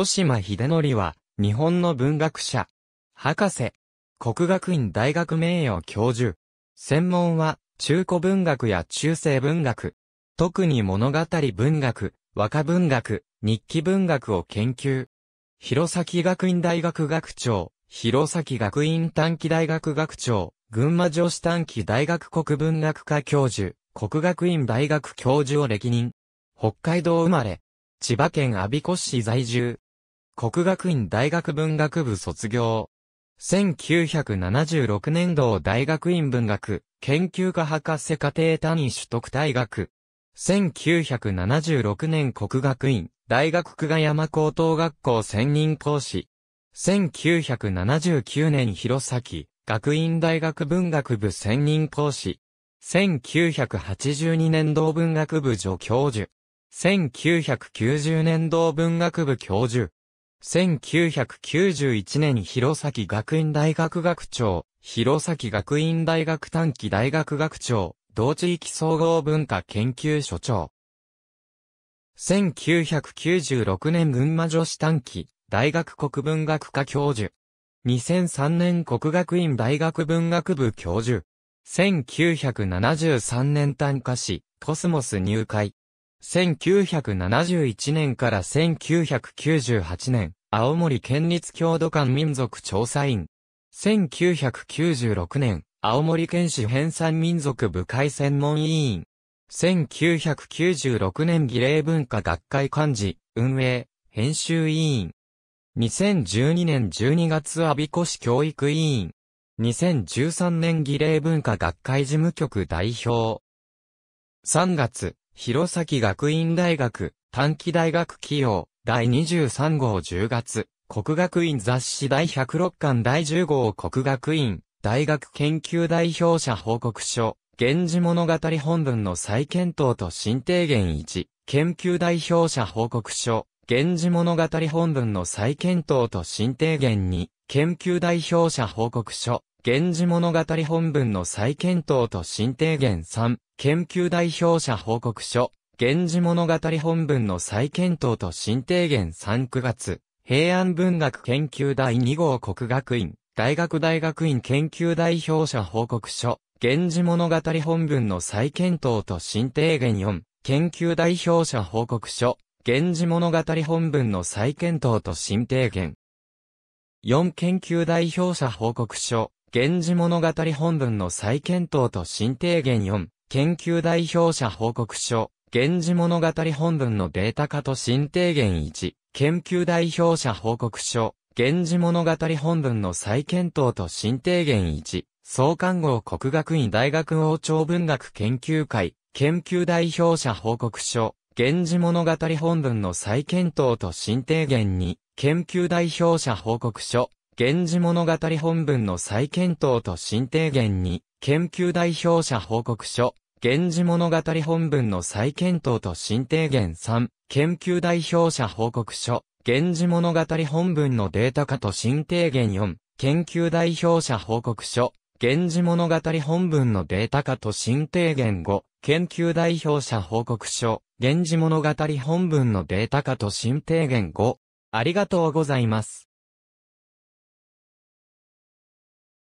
豊島秀則は、日本の文学者、博士、国学院大学名誉教授。専門は、中古文学や中世文学、特に物語文学、和歌文学、日記文学を研究。弘前学院大学学長、弘前学院短期大学学長、群馬女子短期大学国文学科教授、国学院大学教授を歴任。北海道生まれ、千葉県阿鼻子市在住。国学院大学文学部卒業。1976年度大学院文学研究科博士課程単位取得大学。1976年国学院大学久我山高等学校専任講師。1979年弘前学院大学文学部専任講師。1982年度文学部助教授。1990年度文学部教授。1991年弘前学院大学学長、弘前学院大学短期大学学長、同地域総合文化研究所長。1996年群馬女子短期、大学国文学科教授。2003年国学院大学文学部教授。1973年短歌詞、コスモス入会。1971年から1998年、青森県立郷土館民族調査員。1996年、青森県市編纂民族部会専門委員。1996年儀礼文化学会幹事、運営、編集委員。2012年12月阿鼻子市教育委員。2013年儀礼文化学会事務局代表。3月、弘前学院大学、短期大学起用、第23号10月、国学院雑誌第106巻第10号国学院、大学研究代表者報告書、源氏物語本文の再検討と新提言1、研究代表者報告書、源氏物語本文の再検討と新提言2、研究代表者報告書、源氏物語本文の再検討と新提言3、研究代表者報告書、源氏物語本文の再検討と新提言3 9月、平安文学研究第2号国学院、大学大学院研究代表者報告書、源氏物語本文の再検討と新提言4、研究代表者報告書、源氏物語本文の再検討と新提言。4研究代表者報告書、源氏物語本文の再検討と新提言4、研究代表者報告書、源氏物語本文のデータ化と新提言1、研究代表者報告書、源氏物語本文の再検討と新提言1、創刊号国学院大学王朝文学研究会、研究代表者報告書、源氏物語本文の再検討と新提言2、研究代表者報告書、源氏物語本文の再検討と新提言2、研究代表者報告書、源氏物語本文の再検討と新提言3、研究代表者報告書、源氏物語本文のデータ化と新提言4、研究代表者報告書、源氏物語本文のデータ化と新提言5、研究代表者報告書、源氏物語本文のデータ化と新提言5。ありがとうございます。